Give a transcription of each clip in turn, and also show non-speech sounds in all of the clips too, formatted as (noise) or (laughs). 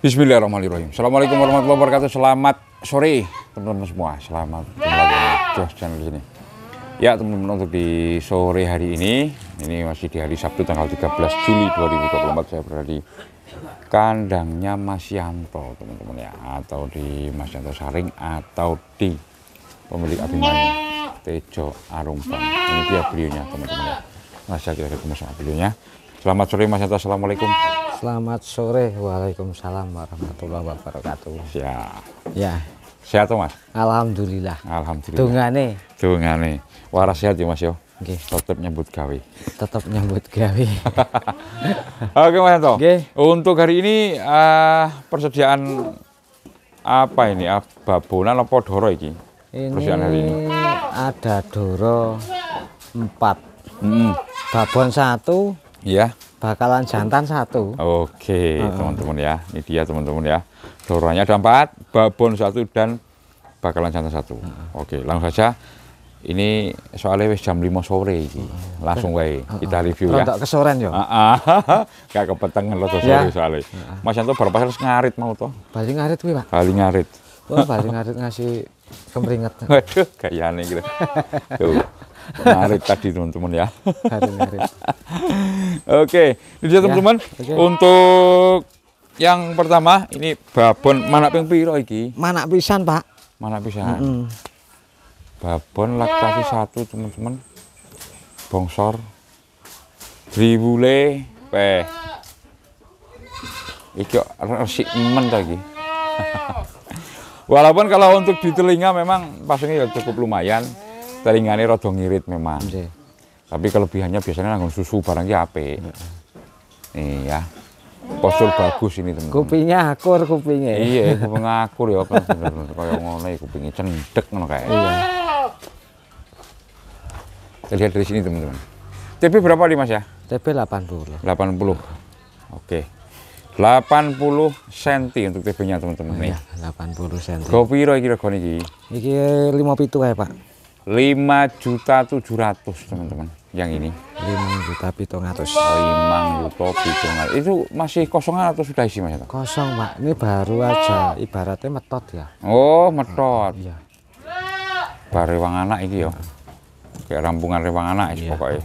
Bismillahirrahmanirrahim. Assalamualaikum warahmatullahi wabarakatuh. Selamat sore teman-teman semua. Selamat kembali di channel di sini. Ya teman-teman untuk di sore hari ini, ini masih di hari Sabtu tanggal 13 Juli 2024 saya berada di kandangnya Mas Yanto teman-teman ya atau di Mas Yanto Saring atau di pemilik Abimanyu Tejo Arumpan. Ini dia videonya teman-teman ya. Masa kita ketemu sama videonya. Selamat sore Mas Yanto. Assalamualaikum. Selamat sore. Waalaikumsalam warahmatullahi wabarakatuh. Ya. Ya. Sehat tuh Mas? Alhamdulillah. Alhamdulillah. Tungane. Tungane. Waras sehat ya, Mas yo. Oke, Okay. nyambut gawe. Tetap nyambut gawe. (laughs) Oke, Mas Anto. Okay. Untuk hari ini uh, persediaan apa ini? Ah, babonan apa doro iki? Ini persediaan hari ini. Ada doro empat, -hmm. Babon satu. Iya bakalan jantan satu. Oke, uh. teman-teman ya. Ini dia teman-teman ya. Dorongannya ada empat, babon satu dan bakalan jantan satu. Uh. Oke, langsung saja. Ini soalnya jam lima sore Langsung wae kita review ya. Enggak kesoren yo. Heeh. (laughs) Gak kepetengan ya. lo sore yeah. soalnya. Mas Yanto berapa harus ngarit mau toh? Paling ngarit kuwi, Pak. Bali ngarit. Oh, Bali ngarit ngasih kemeringat. (laughs) Waduh, kayaknya gitu. Tuh. Ngarit tadi teman-teman ya. Ngarit, ngarit. (laughs) Oke, itu ya, teman-teman okay. untuk yang pertama ini babon mana ping piro iki? Mana pisan, Pak. Mana pisan. Mm -hmm. Babon laktasi satu teman-teman. Bongsor. Driwule pe. Iki resik men ta iki. (laughs) Walaupun kalau untuk di telinga memang pasangnya ya cukup lumayan. Telingane rada ngirit memang. Okay. Tapi kelebihannya biasanya langsung susu barangnya ape. Nih ya. Postur bagus ini teman-teman. Kupingnya akur kupingnya. Iya, kuping akur ya kan bener kaya ngono kupingnya cendek ngono kayak. Iya. lihat dari sini teman-teman. TB berapa nih Mas ya? TB 80. 80. Oke. 80 cm untuk TB-nya teman-teman. Iya, 80 cm. Kopi piro iki regane iki? Iki 57 ae, Pak lima juta tujuh ratus teman-teman yang ini lima juta pitung atus lima juta pitung ratus itu masih kosongan atau sudah isi mas kosong pak ini baru aja ibaratnya metot ya oh metot iya baru rewang anak ini ya iya. kayak rampungan rewang anak iya. pokoknya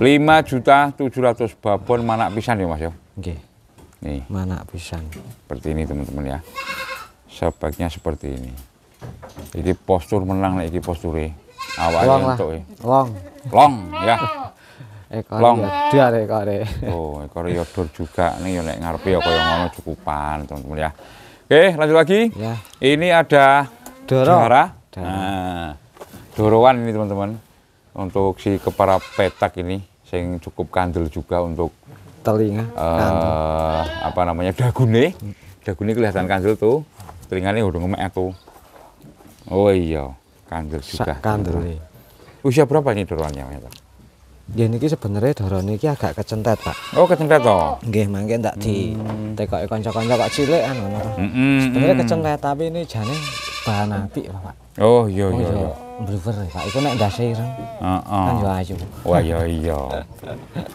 lima juta tujuh ratus babon mana pisan ya mas ya oke nih mana pisan seperti ini teman-teman ya sebaiknya seperti ini Iki postur menang nih, iki posture. Awake entuk. E. Long. Long ya. Ekor Long. dar ekore. Oh, ekor yodor juga. Nih yang ngarpi ngarepe ya cukup ngono cukupan, teman-teman ya. Oke, lanjut lagi. Ya. Ini ada Doro. Nah, dorowan ini teman-teman. Untuk si kepala petak ini sing cukup kandel juga untuk telinga. Uh, apa namanya? Dagune. Dagune kelihatan kandel tuh. telinganya udah ngemek tuh. Oh iya, kandel juga. kandel kandel. Iya. Iya. Usia berapa ini doronnya, Pak? Ya ini sebenarnya dorone ini agak kecentet, Pak. Oh, kecentet toh. Nggih, mangke tak di hmm. tekoke kanca-kanca kok cilik anu. Mm sebenarnya mm. kecentet tapi ini jane bahan api Pak. Oh, iya iya. Oh, iya. Brewer, Pak. Iku nek ndase ireng. Heeh. Kan yo ayu. Wah, iya iya.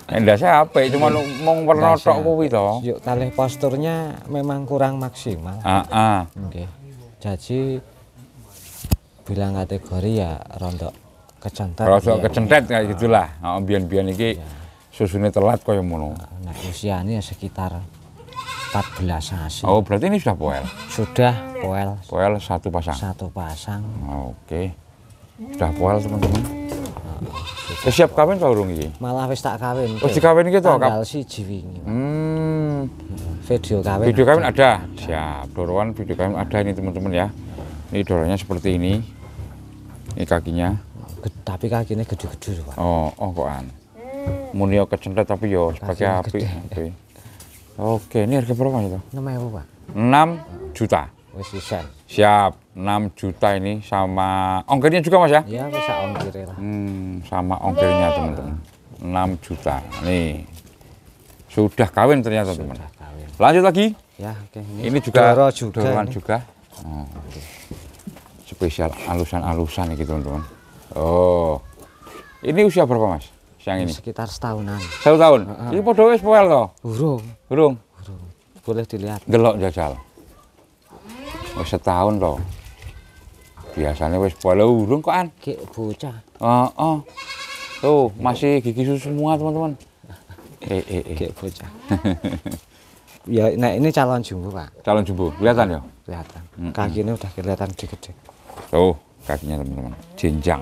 Nek apa? cuma mau werna kuwi to. Yo posturnya memang kurang maksimal. Ah ah. Oke. Jadi bilang kategori ya rontok kecentet rondo ya. kecentet kayak nah. gitulah nah, bian-bian ini ya. susunya telat kok yang mulu nah, nah usianya sekitar 14 nasi oh berarti ini sudah poel sudah poel poel satu pasang satu pasang nah, oke okay. sudah poel teman-teman siap kawin kau urung malah wis tak kawin oh dikawin iki to tanggal siji wingi hmm video kawin video kawin ada, ada. siap dorongan video kawin ada ini teman-teman ya ini dorongnya seperti ini ini kakinya. Tapi kakinya gede-gede Pak. Oh, oh kokan. Muni kecentet tapi yo sebagai api. oke okay, ini harga berapa itu? 6.000, Pak. 6 juta. Wis Siap. 6 juta ini sama ongkirnya juga Mas ya? Iya, bisa ongkirnya lah. Hmm, sama ongkirnya teman-teman. 6 juta. Nih. Sudah kawin ternyata, teman. Sudah kawin. Lanjut lagi. Ya, oke. Ini, ini juga Doro juga. Dorongan juga. Oh, okay spesial alusan-alusan gitu teman-teman oh ini usia berapa mas siang ini sekitar setahunan satu tahun uh, ini podo wis poel toh burung burung boleh dilihat gelok jajal Wes setahun toh biasanya wes poel burung kok an Ki bocah oh, oh tuh masih gigi susu semua teman-teman eh eh eh Ki bocah ya nah ini calon jumbo pak calon jumbo kelihatan ya kelihatan hmm. ini udah kelihatan gede-gede Tuh, oh, kakinya teman-teman. Jenjang.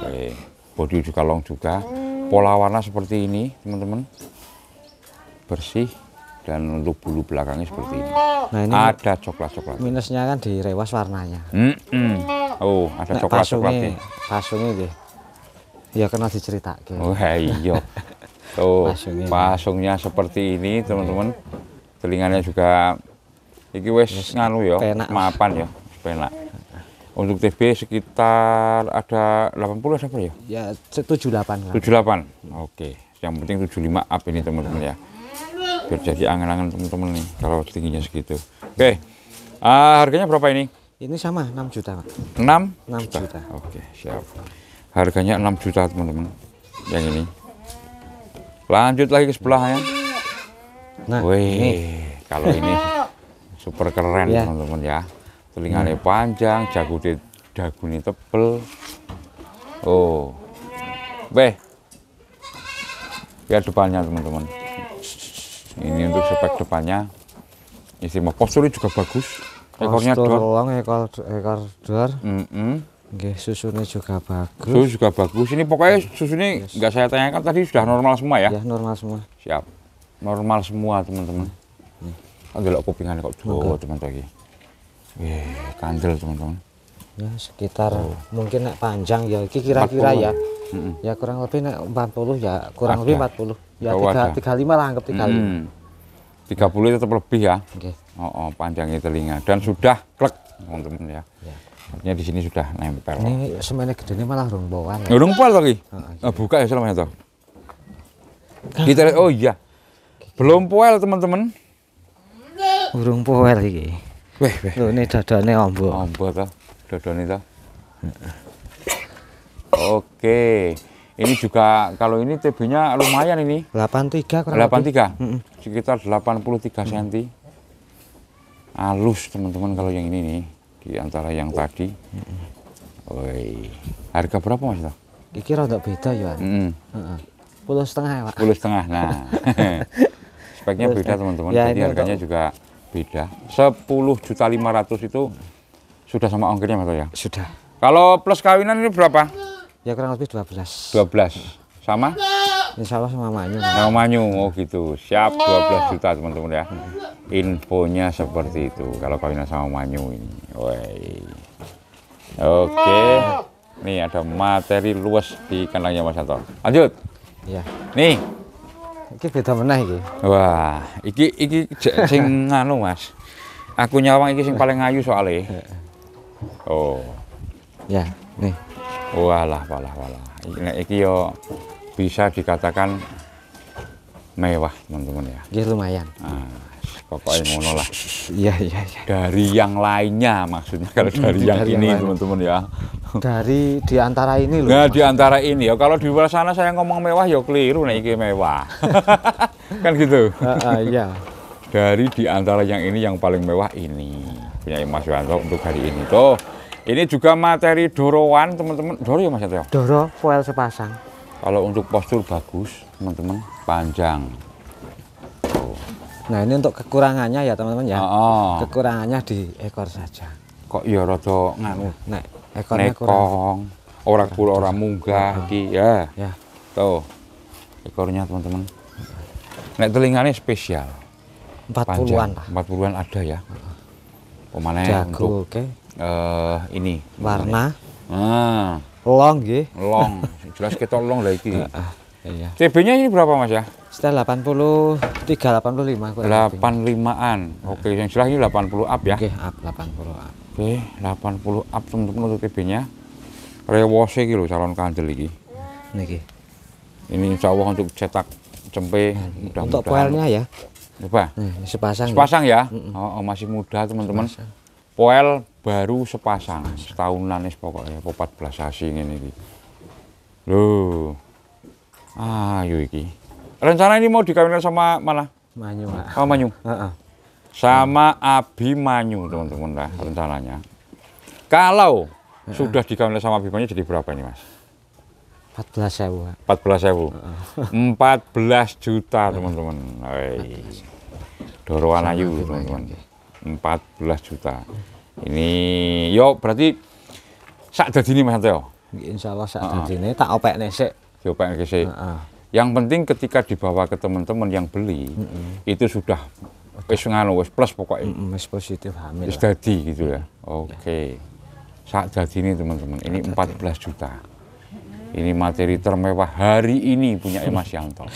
Oke, body juga long juga. Pola warna seperti ini, teman-teman. Bersih dan untuk bulu belakangnya seperti ini. Nah, ini ada coklat-coklat. Minusnya kan direwas warnanya. Mm -mm. Oh, ada coklat-coklatnya. Pasungnya deh. Ya kena diceritakan. Oh, iya. Tuh, (laughs) oh, pasungnya, pasungnya seperti ini, teman-teman. Telinganya juga iki wis nganu ya, mapan ya penak. Untuk TB sekitar ada 80 ada ya? Ya 78 kan. 78. Oke. Yang penting 75 up ini teman-teman ya. Biar jadi angan-angan teman-teman nih kalau tingginya segitu. Oke. Uh, harganya berapa ini? Ini sama 6 juta, Pak. 6? 6 juta. juta. Oke, siap. Harganya 6 juta, teman-teman. Yang ini. Lanjut lagi ke sebelahnya. Nah, Wih, ini. kalau ini super keren, iya. teman-teman ya. Teman -teman, ya telingane hmm. panjang jagute dagune tebel oh beh, lihat ya, depannya teman-teman ini untuk spek depannya isi posturnya juga bagus ekornya long, ekor ekor dor mm -hmm. Gih, susunya juga bagus. Susu juga bagus. Ini pokoknya susunya nggak yes. saya tanyakan tadi sudah normal semua ya? Ya normal semua. Siap, normal semua teman-teman. Ada -teman. kupingan kok dua oh, teman-teman. Iya, kandel teman-teman. Ya sekitar oh. mungkin nek panjang ya iki kira-kira ya. Mm -mm. Ya kurang lebih nek 40 ya kurang ada. lebih 40. Ya tiga, 35 lah anggap 35. Hmm. 30 tetap lebih ya. Oke. Okay. Oh, oh, panjangnya telinga dan sudah klek teman-teman ya. ya. Artinya di sini sudah nempel. Ini semene gede ini malah rung bawaan. Ya. Rung pol lagi. Oh, iya. oh, buka ya selamanya toh. Kita kan. oh iya. Belum poel teman-teman. Burung poel iki. Weh, weh. Lho ini dadane ombo. Ombo to. Dadane to. Oke. Ini juga kalau ini TB-nya lumayan ini. 83 kurang 83. Mm -mm. Sekitar 83 cm. Mm. Halus teman-teman kalau yang ini nih di antara yang tadi. Mm. Woi. Harga berapa Mas? Iki rada beda ya. Heeh. Mm Puluh setengah, Pak. Puluh setengah. Nah. (laughs) Speknya beda teman-teman. Ya, Jadi harganya juga beda. sepuluh juta lima ratus itu sudah sama ongkirnya Mas ya? Sudah. Kalau plus kawinan ini berapa? Ya kurang lebih dua belas dua belas Sama? Insya Allah sama Manyu. Sama Manyu, oh gitu. Siap dua belas juta teman-teman ya. Infonya seperti itu kalau kawinan sama Manyu ini. Woi. Oke. Nih ada materi luas di kandangnya Mas Anto. Lanjut. Iya. Nih, Iki beda meneh iki. Wah, iki iki sing (laughs) nganu, Mas. Aku nyawang iki sing paling ayu soalnya. Oh. Ya, nih. Walah, walah, walah. Iki nek iki yo bisa dikatakan mewah, teman-teman ya. Iki lumayan. Nah pokoknya ngono lah iya iya iya. dari yang lainnya maksudnya kalau hmm, dari yang dari ini teman-teman ya dari di antara ini loh nah di antara ini ya kalau di luar sana saya ngomong mewah ya keliru nih iki mewah (laughs) kan gitu uh, uh, iya dari di antara yang ini yang paling mewah ini punya Mas Yanto untuk hari ini tuh ini juga materi dorowan teman-teman doro ya Mas Yanto? doro foil sepasang kalau untuk postur bagus teman-teman panjang Nah ini untuk kekurangannya ya teman-teman ya. Oh. Kekurangannya di ekor saja. Kok ya rada nganu. Nek ekornya Nekong. kurang. orang kul ora munggah iki ya. Ya. Tuh. Ekornya teman-teman. Nek telinganya spesial. 40-an empat 40-an ada ya. Pemane untuk Okay. Uh, eh, ini warna. Ah. Long nggih. Long. Jelas kita long lah iki. Heeh. Iya. CB-nya ini berapa Mas ya? sekitar 83 85 85-an. Oke, yang jelas ini 80 up ya. Oke, up 80 up. Oke, 80 up teman-teman untuk TB-nya. Rewose iki calon kandel iki. Niki. Ini insya Allah untuk cetak cempe nah, mudah Untuk poelnya ya. Coba. Hmm, nah, sepasang. Sepasang ya. ya? Oh, oh, masih muda teman-teman. Poel baru sepasang, sepasang. setahunan nih pokoknya, popat belas asing ini. Loh, ayo ah, iki. Rencana ini mau dikawinkan sama mana? Manyu, Oh, Manyu. Uh -uh. Sama Abi Manyu, teman-teman lah rencananya. Kalau uh -uh. sudah dikawinkan sama Abi Manyu jadi berapa ini, Mas? 14 sewu. 14 sewu. Uh -uh. 14 juta, teman-teman. Dorongan Ayu, teman-teman. 14 juta. Ini, yo berarti sak ini Mas Teo. Allah sak dadine uh -uh. tak opek nesek. Opek nesek. Uh -uh. Yang penting ketika dibawa ke teman-teman yang beli, mm -hmm. itu sudah wis ngono wis plus pokoknya. Mm -hmm, positif hamil. Wis dadi gitu ya. ya. Oke. Okay. Saat dadi ini teman-teman, ini 14 juta. Ini materi termewah hari ini punya Mas Yanto. (laughs)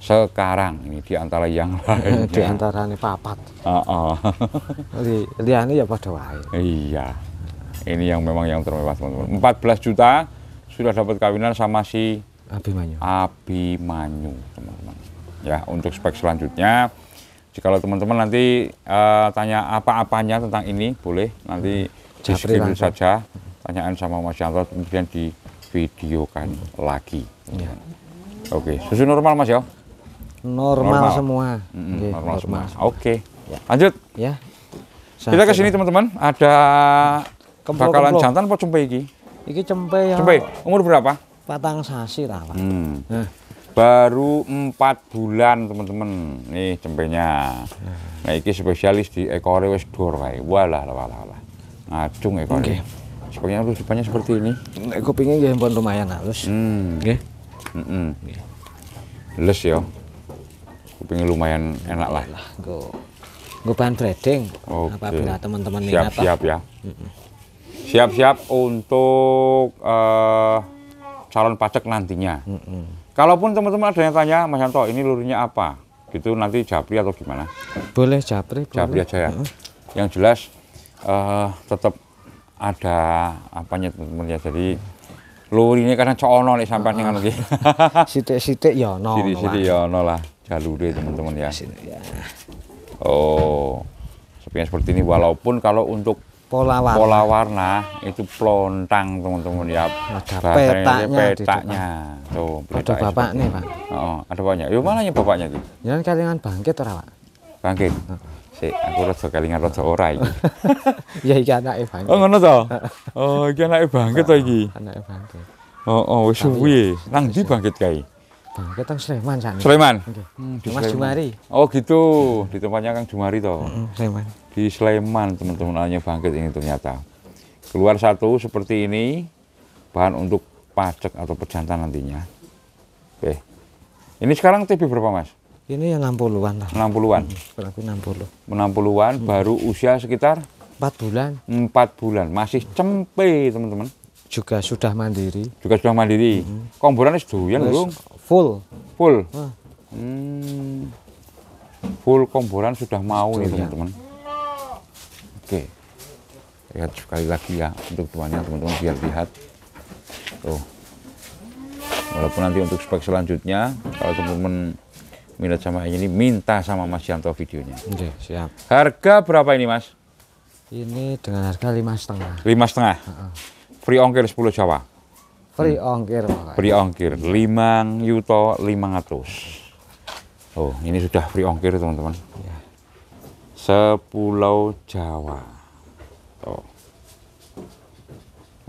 Sekarang ini di antara yang (laughs) lain. di antara ini papat. Heeh. Uh (laughs) -uh. Liane ya pada wae. Iya. Ini yang memang yang termewah teman-teman. 14 juta sudah dapat kawinan sama si Abimanyu. Abimanyu, teman-teman. Ya, untuk spek selanjutnya jika teman-teman nanti uh, tanya apa-apanya tentang ini boleh nanti hmm. saja tanyaan sama Mas Yanto kemudian di videokan hmm. lagi. Ya. Oke, susu normal Mas ya? Normal, normal. semua. Mm -hmm. okay, normal, normal semua. Oke. Ya. Lanjut. Ya. Saat Kita ke sini teman-teman, ada kemplo, bakalan jantan apa cempe iki? Iki cempe yang. Cempe, umur berapa? patang sasi lah Hmm. Eh. Baru empat bulan teman-teman. Nih cempenya. Nah, ini spesialis di ekore wes dor wae. Walah walah walah. Ngacung ekore. Okay. Sepertinya depannya seperti ini. Aku pingin ya pun lumayan halus. Hmm. Oke. Okay. Heeh. Mm okay. Les yo. Kupingnya lumayan enak lah. Lah, gue bahan trading Okay. Apabila teman-teman Siap-siap ya. Siap-siap untuk uh, calon pajak nantinya. Mm -hmm. Kalaupun teman-teman ada yang tanya, Mas Yanto, ini lurunya apa? Gitu nanti japri atau gimana? Boleh japri. Japri aja ya. Mm -hmm. Yang jelas uh, eh, tetap ada apanya teman-teman ya. Jadi lur ini karena coono nih sampai dengan nanti. (laughs) Sitik-sitik ya no. Sitik-sitik ya no lah jalure teman-teman ya. ya. Oh. sepertinya seperti ini walaupun kalau untuk pola warna. Pola warna itu plontang teman-teman ya. Ada petanya. Petanya. Tuh, ada bapaknya pak. Oh, ada bapaknya. Yo mana bapaknya gitu? Jangan ya, kalingan bangkit ora pak. Bangkit. Si, aku rasa kalingan rada ora iki. (laughs) ya iki anake bangkit. Oh ngono to? Oh, iki anake bangkit to iki. Anake bangkit. Oh, oh wis suwi. Nang ndi bangkit kae? Nah, Ketang Sleman sana. Sleman. Okay. Hmm, di Mas Jumari. Oh gitu, di tempatnya Kang Jumari toh. Hmm, hmm, Sleman. Di Sleman teman-teman hanya bangkit ini ternyata. Keluar satu seperti ini bahan untuk pacek atau pejantan nantinya. Oke. Ini sekarang tv berapa Mas? Ini yang 60-an. 60-an. Kurang lebih 60. 60-an baru usia sekitar 4 bulan. 4 bulan, masih cempe, teman-teman juga sudah mandiri. Juga sudah mandiri. Hmm. itu sedoyan, Bro. Full. Full. Ah. Hmm. Full komboran sudah mau nih, teman-teman. Oke. Lihat sekali lagi ya untuk tuannya, teman-teman biar lihat. Tuh. Walaupun nanti untuk spek selanjutnya kalau teman-teman minat sama ini minta sama Mas Yanto videonya. Oke, siap. Harga berapa ini, Mas? Ini dengan harga lima setengah. Lima setengah. Uh -uh. Free ongkir 10 Jawa. Free hmm. ongkir. Makanya. Free ongkir 5 yuto 500. Oh, ini sudah free ongkir teman-teman. Ya. Sepulau Jawa. Oh.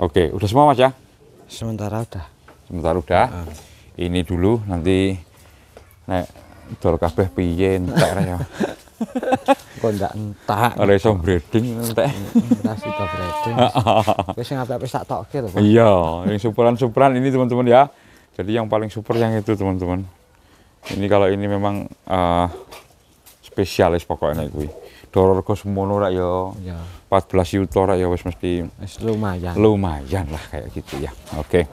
Oke, udah semua Mas ya? Sementara udah. Sementara udah. Uh. Ini dulu nanti naik dol kabeh piye entek ya. (laughs) Kok ndak entak. Ora iso breeding entek. Entas itu breeding. (laughs) Wis sing apik-apik tak tokke lho. Iya, yang superan-superan ini teman-teman ya. Jadi yang paling super yang itu teman-teman. Ini kalau ini memang uh, spesialis pokoknya Doror kos mono rak ya. Iya. 14 yuto rak ya wis mesti wis lumayan. Lumayan lah kayak gitu ya. Oke.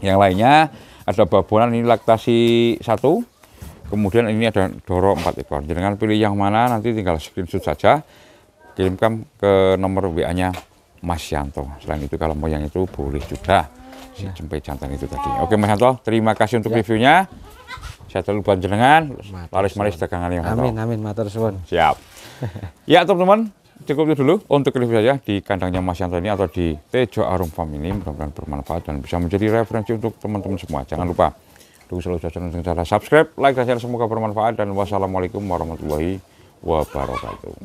Yang lainnya ada babonan ini laktasi satu kemudian ini ada doro empat ekor jangan pilih yang mana nanti tinggal screenshot saja kirimkan ke nomor WA nya Mas Yanto selain itu kalau mau yang itu boleh juga si cempe ya. jantan itu tadi oke Mas Yanto terima kasih untuk ya. reviewnya saya terlupa jenengan laris-maris dagangannya Mas amin amin matur suwun siap (laughs) ya teman-teman cukup itu dulu untuk review saya di kandangnya Mas Yanto ini atau di Tejo Arum Farm ini mudah-mudahan bermanfaat dan bisa menjadi referensi untuk teman-teman semua jangan lupa Tunggu selalu dengan cara nah, subscribe, like, dan share. Semoga bermanfaat. Dan wassalamualaikum warahmatullahi wabarakatuh.